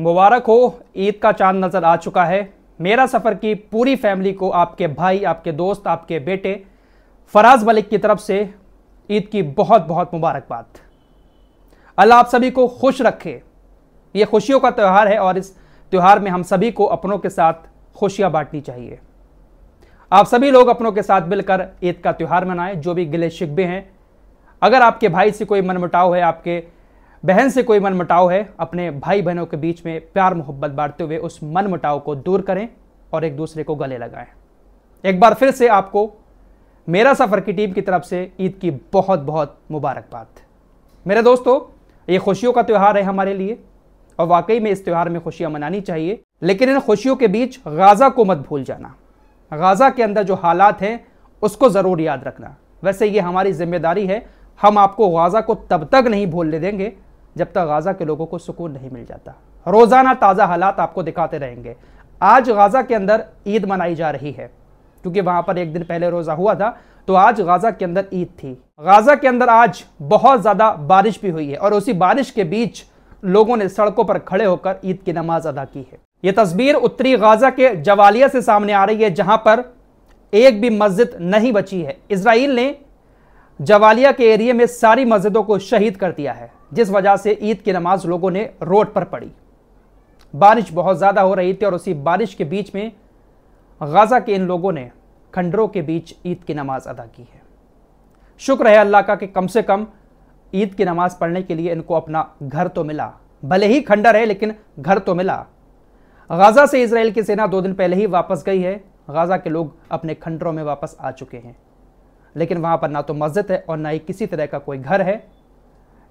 मुबारक हो ईद का चांद नज़र आ चुका है मेरा सफ़र की पूरी फैमिली को आपके भाई आपके दोस्त आपके बेटे फराज मलिक की तरफ से ईद की बहुत बहुत मुबारकबाद अल्लाह आप सभी को खुश रखे ये खुशियों का त्यौहार है और इस त्यौहार में हम सभी को अपनों के साथ खुशियाँ बांटनी चाहिए आप सभी लोग अपनों के साथ मिलकर ईद का त्यौहार मनाएं जो भी गिले शिकबे हैं अगर आपके भाई से कोई मनमुटाव है आपके बहन से कोई मनमुटाव है अपने भाई बहनों के बीच में प्यार मोहब्बत बांटते हुए उस मनमुटाव को दूर करें और एक दूसरे को गले लगाएं एक बार फिर से आपको मेरा सफ़र की टीम की तरफ से ईद की बहुत बहुत मुबारकबाद मेरे दोस्तों ये खुशियों का त्यौहार है हमारे लिए और वाकई में इस त्यौहार में खुशियाँ मनानी चाहिए लेकिन इन खुशियों के बीच गाज़ा को मत भूल जाना गाज़ा के अंदर जो हालात हैं उसको ज़रूर याद रखना वैसे ये हमारी जिम्मेदारी है हम आपको गाज़ा को तब तक नहीं भूलने देंगे जब तक गाज़ा के लोगों को सुकून नहीं मिल जाता रोज़ाना ताज़ा हालात आपको दिखाते रहेंगे आज गाज़ा के अंदर ईद मनाई जा रही है क्योंकि वहां पर एक दिन पहले रोज़ा हुआ था तो आज गाज़ा के अंदर ईद थी गाज़ा के अंदर आज बहुत ज़्यादा बारिश भी हुई है और उसी बारिश के बीच लोगों ने सड़कों पर खड़े होकर ईद की नमाज अदा की है यह तस्वीर उत्तरी गाज़ा के जवालिया से सामने आ रही है जहां पर एक भी मस्जिद नहीं बची है इसराइल ने जवालिया के एरिए में सारी मस्जिदों को शहीद कर दिया है जिस वजह से ईद की नमाज लोगों ने रोड पर पड़ी बारिश बहुत ज़्यादा हो रही थी और उसी बारिश के बीच में गाज़ा के इन लोगों ने खंडरों के बीच ईद की नमाज अदा की है शुक्र है अल्लाह का कि कम से कम ईद की नमाज पढ़ने के लिए इनको अपना घर तो मिला भले ही खंडर है लेकिन घर तो मिला गाज़ा से इसराइल की सेना दो दिन पहले ही वापस गई है गाज़ा के लोग अपने खंडरों में वापस आ चुके हैं लेकिन वहाँ पर ना तो मस्जिद है और ना ही किसी तरह का कोई घर है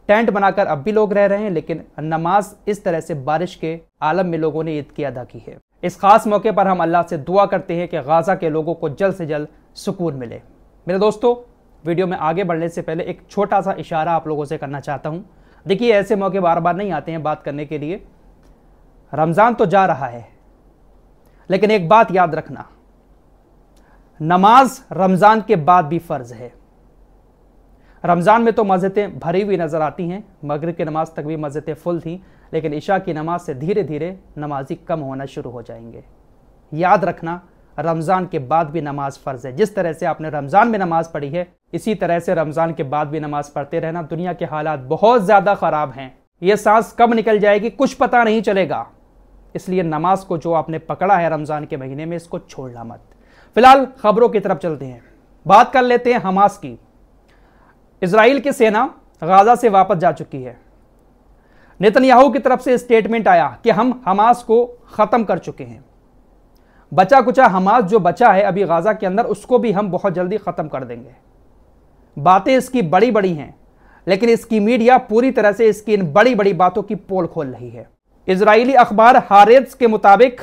टेंट बनाकर अब भी लोग रह रहे हैं लेकिन नमाज इस तरह से बारिश के आलम में लोगों ने ईद की अदा की है इस खास मौके पर हम अल्लाह से दुआ करते हैं कि गाज़ा के लोगों को जल्द से जल्द सुकून मिले मेरे दोस्तों वीडियो में आगे बढ़ने से पहले एक छोटा सा इशारा आप लोगों से करना चाहता हूँ देखिए ऐसे मौके बार बार नहीं आते हैं बात करने के लिए रमज़ान तो जा रहा है लेकिन एक बात याद रखना नमाज रमज़ान के बाद भी फ़र्ज है रमज़ान में तो मस्जिदें भरी हुई नज़र आती हैं मगरब की नमाज तक भी मस्जिदें फुल थी लेकिन ईशा की नमाज से धीरे धीरे नमाजी कम होना शुरू हो जाएंगे याद रखना रमज़ान के बाद भी नमाज फ़र्ज़ है जिस तरह से आपने रमज़ान में नमाज पढ़ी है इसी तरह से रमज़ान के बाद भी नमाज पढ़ते रहना दुनिया के हालात बहुत ज़्यादा ख़राब हैं ये सांस कब निकल जाएगी कुछ पता नहीं चलेगा इसलिए नमाज को जो आपने पकड़ा है रमज़ान के महीने में इसको छोड़ना मत फिलहाल खबरों की तरफ चलते हैं बात कर लेते हैं हमास की इसराइल की सेना गाजा से वापस जा चुकी है नेतन्याहू की तरफ से स्टेटमेंट आया कि हम हमास को ख़त्म कर चुके हैं बचा कुचा हमास जो बचा है अभी गाज़ा के अंदर उसको भी हम बहुत जल्दी ख़त्म कर देंगे बातें इसकी बड़ी बड़ी हैं लेकिन इसकी मीडिया पूरी तरह से इसकी इन बड़ी बड़ी बातों की पोल खोल रही है इसराइली अखबार हारेज के मुताबिक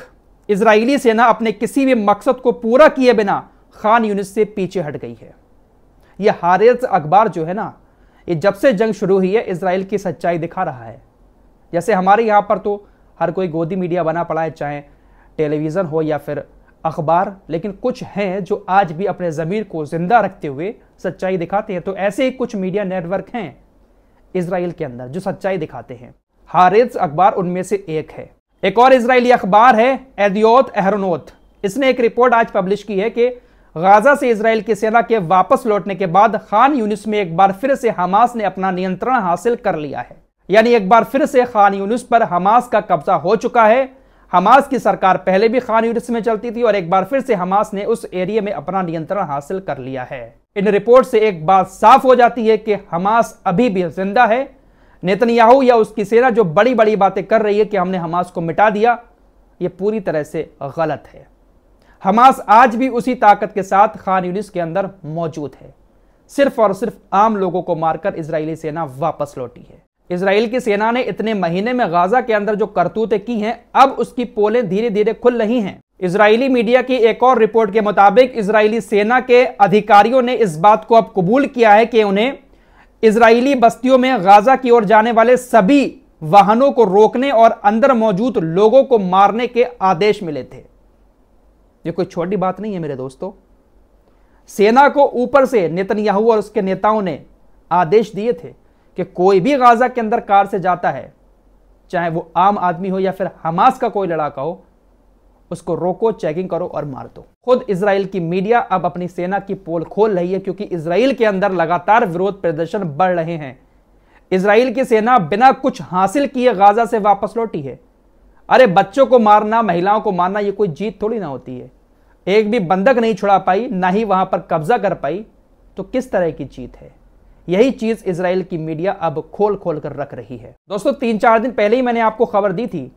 इसराइली सेना अपने किसी भी मकसद को पूरा किए बिना खान यूनिस से पीछे हट गई है यह हारेज अखबार जो है ना ये जब से जंग शुरू हुई है इसराइल की सच्चाई दिखा रहा है जैसे हमारे यहाँ पर तो हर कोई गोदी मीडिया बना पड़ा है चाहे टेलीविज़न हो या फिर अखबार लेकिन कुछ हैं जो आज भी अपने ज़मीर को ज़िंदा रखते हुए सच्चाई दिखाते हैं तो ऐसे ही कुछ मीडिया नेटवर्क हैं इसराइल के अंदर जो सच्चाई दिखाते हैं हारेज अखबार उनमें से एक है एक और इसराइली अखबार है एदियोत एहरनोत इसने एक रिपोर्ट आज पब्लिश की है कि गाजा से इसराइल की सेना के वापस लौटने के बाद खान यूनिस में एक बार फिर से हमास ने अपना नियंत्रण हासिल कर लिया है यानी एक बार फिर से खान यूनिस पर हमास का कब्जा हो चुका है हमास की सरकार पहले भी खान यूनिस में चलती थी और एक बार फिर से हमास ने उस एरिया में अपना नियंत्रण हासिल कर लिया है इन रिपोर्ट से एक बात साफ हो जाती है कि हमास अभी भी जिंदा है नेतन्याहू या उसकी सेना जो बड़ी बड़ी बातें कर रही है कि हमने हमास को मिटा दिया ये पूरी तरह से गलत है हमास आज भी उसी ताकत के साथ खान यूनिस के अंदर मौजूद है सिर्फ और सिर्फ आम लोगों को मारकर इसराइली सेना वापस लौटी है इसराइल की सेना ने इतने महीने में गाजा के अंदर जो करतूतें की हैं अब उसकी पोलें धीरे धीरे खुल रही हैं इसराइली मीडिया की एक और रिपोर्ट के मुताबिक इसराइली सेना के अधिकारियों ने इस बात को अब कबूल किया है कि उन्हें इसराइली बस्तियों में गाजा की ओर जाने वाले सभी वाहनों को रोकने और अंदर मौजूद लोगों को मारने के आदेश मिले थे यह कोई छोटी बात नहीं है मेरे दोस्तों सेना को ऊपर से नितनयाहू और उसके नेताओं ने आदेश दिए थे कि कोई भी गाजा के अंदर कार से जाता है चाहे वो आम आदमी हो या फिर हमास का कोई लड़ाका हो उसको रोको चेकिंग करो और मार दो खुद इसराइल की मीडिया अब अपनी सेना की पोल खोल रही है क्योंकि इसराइल के अंदर लगातार विरोध प्रदर्शन बढ़ रहे हैं इसराइल की सेना बिना कुछ हासिल किए गाजा से वापस लौटी है अरे बच्चों को मारना महिलाओं को मारना यह कोई जीत थोड़ी ना होती है एक भी बंधक नहीं छुड़ा पाई ना ही वहां पर कब्जा कर पाई तो किस तरह की जीत है यही चीज इसराइल की मीडिया अब खोल खोल कर रख रही है दोस्तों तीन चार दिन पहले ही मैंने आपको खबर दी थी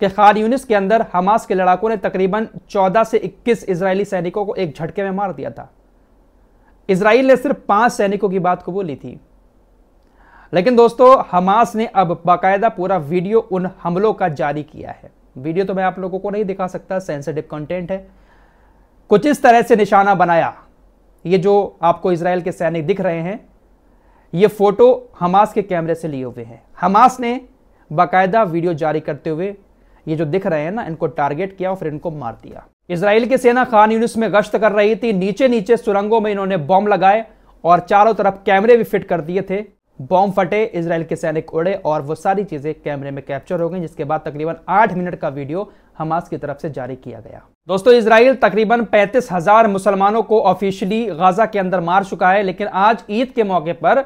कि खान यूनिस के अंदर हमास के लड़ाकों ने तकरीबन 14 से 21 इसराइली सैनिकों को एक झटके में मार दिया था इसराइल ने सिर्फ पांच सैनिकों की बात कबूली थी लेकिन दोस्तों हमास ने अब बाकायदा पूरा वीडियो उन हमलों का जारी किया है वीडियो तो मैं आप लोगों को नहीं दिखा सकता सेंसिटिव कंटेंट है कुछ इस तरह से निशाना बनाया ये जो आपको इसराइल के सैनिक दिख रहे हैं ये फोटो हमास के कैमरे से लिए हुए हैं हमास ने बाकायदा वीडियो जारी करते हुए ये जो दिख रहे हैं ना इनको टारगेट किया और फिर इनको मार दिया इसराइल की सेना खान यूनिस में गश्त कर रही थी नीचे नीचे सुरंगों में इन्होंने बॉम्ब लगाए और चारों तरफ कैमरे भी फिट कर दिए थे बॉम्ब फटे इसराइल के सैनिक उड़े और वो सारी चीज़ें कैमरे में कैप्चर हो गई जिसके बाद तकरीबन आठ मिनट का वीडियो हमास की तरफ से जारी किया गया दोस्तों इसराइल तकरीबन पैंतीस हजार मुसलमानों को ऑफिशियली गाजा के अंदर मार चुका है लेकिन आज ईद के मौके पर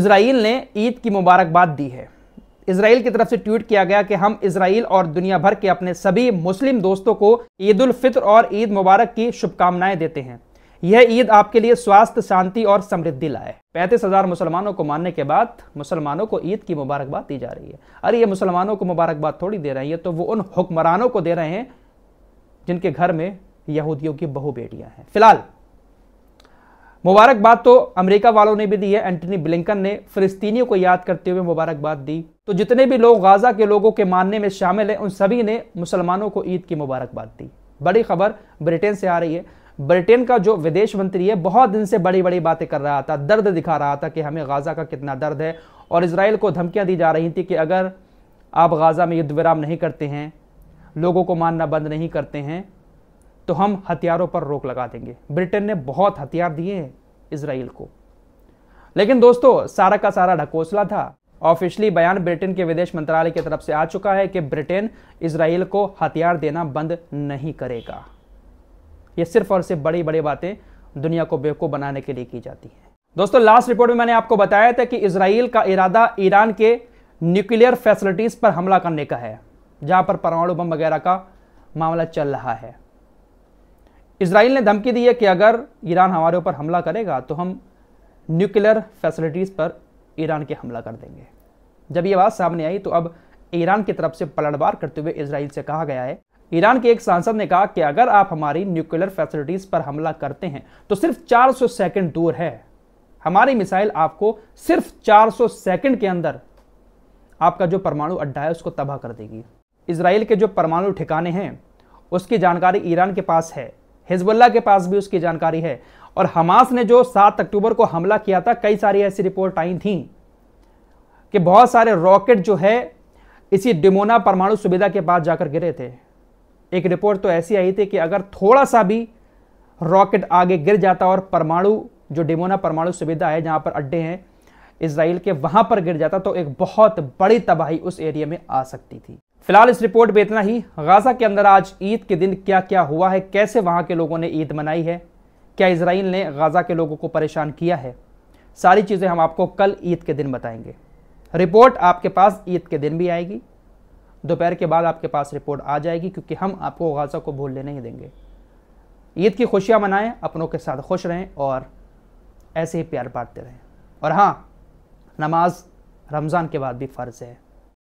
इसराइल ने ईद की मुबारकबाद दी है इसराइल की तरफ से ट्वीट किया गया कि हम इसराइल और दुनिया भर के अपने सभी मुस्लिम दोस्तों को ईद उल फित्र और ईद मुबारक की शुभकामनाएं देते हैं यह ईद आपके लिए स्वास्थ्य शांति और समृद्धि लाए पैंतीस हजार मुसलमानों को मानने के बाद मुसलमानों को ईद की मुबारकबाद दी जा रही है अरे ये मुसलमानों को मुबारकबाद थोड़ी दे रहे हैं ये तो वो उन हुक्मरानों को दे रहे हैं जिनके घर में यहूदियों की बहु बेटियां हैं फिलहाल मुबारकबाद तो अमेरिका वालों ने भी दी है एंटनी ब्लिंकन ने फिलिस्तीनियों को याद करते हुए मुबारकबाद दी तो जितने भी लोग गाजा के लोगों के मानने में शामिल हैं उन सभी ने मुसलमानों को ईद की मुबारकबाद दी बड़ी खबर ब्रिटेन से आ रही है ब्रिटेन का जो विदेश मंत्री है बहुत दिन से बड़ी बड़ी बातें कर रहा था दर्द दिखा रहा था कि हमें गाजा का कितना दर्द है और इसराइल को धमकियां दी जा रही थी कि अगर आप गाजा में युद्ध विराम नहीं करते हैं लोगों को मानना बंद नहीं करते हैं तो हम हथियारों पर रोक लगा देंगे ब्रिटेन ने बहुत हथियार दिए हैं इसराइल को लेकिन दोस्तों सारा का सारा ढकोसला था ऑफिशियली बयान ब्रिटेन के विदेश मंत्रालय की तरफ से आ चुका है कि ब्रिटेन इसराइल को हथियार देना बंद नहीं करेगा ये सिर्फ और सिर्फ बड़ी बड़ी बातें दुनिया को बेवकूफ़ बनाने के लिए की जाती है दोस्तों लास्ट रिपोर्ट में मैंने आपको बताया था कि इसराइल का इरादा ईरान के न्यूक्लियर फैसिलिटीज़ पर हमला करने का है जहां पर परमाणु बम वगैरह का मामला चल रहा है इसराइल ने धमकी दी है कि अगर ईरान हमारे ऊपर हमला करेगा तो हम न्यूक्लियर फैसिलिटीज़ पर ईरान के हमला कर देंगे जब ये बात सामने आई तो अब ईरान की तरफ से पलटवार करते हुए इसराइल से कहा गया है ईरान के एक सांसद ने कहा कि अगर आप हमारी न्यूक्लियर फैसिलिटीज़ पर हमला करते हैं तो सिर्फ 400 सेकंड दूर है हमारी मिसाइल आपको सिर्फ 400 सेकंड के अंदर आपका जो परमाणु अड्डा है उसको तबाह कर देगी इसराइल के जो परमाणु ठिकाने हैं उसकी जानकारी ईरान के पास है हिजबुल्ला के पास भी उसकी जानकारी है और हमास ने जो सात अक्टूबर को हमला किया था कई सारी ऐसी रिपोर्ट आई थी कि बहुत सारे रॉकेट जो है इसी डिमोना परमाणु सुविधा के पास जाकर गिरे थे एक रिपोर्ट तो ऐसी आई थी कि अगर थोड़ा सा भी रॉकेट आगे गिर जाता और परमाणु जो डिमोना परमाणु सुविधा है जहां पर अड्डे हैं इसराइल के वहां पर गिर जाता तो एक बहुत बड़ी तबाही उस एरिया में आ सकती थी फिलहाल इस रिपोर्ट में इतना ही गाजा के अंदर आज ईद के दिन क्या क्या हुआ है कैसे वहाँ के लोगों ने ईद मनाई है क्या इसराइल ने गाजा के लोगों को परेशान किया है सारी चीज़ें हम आपको कल ईद के दिन बताएंगे रिपोर्ट आपके पास ईद के दिन भी आएगी दोपहर के बाद आपके पास रिपोर्ट आ जाएगी क्योंकि हम आपको गाजा को भूलने नहीं देंगे ईद की खुशियाँ मनाएं अपनों के साथ खुश रहें और ऐसे ही प्यार बांटते रहें और हाँ नमाज रमज़ान के बाद भी फ़र्ज़ है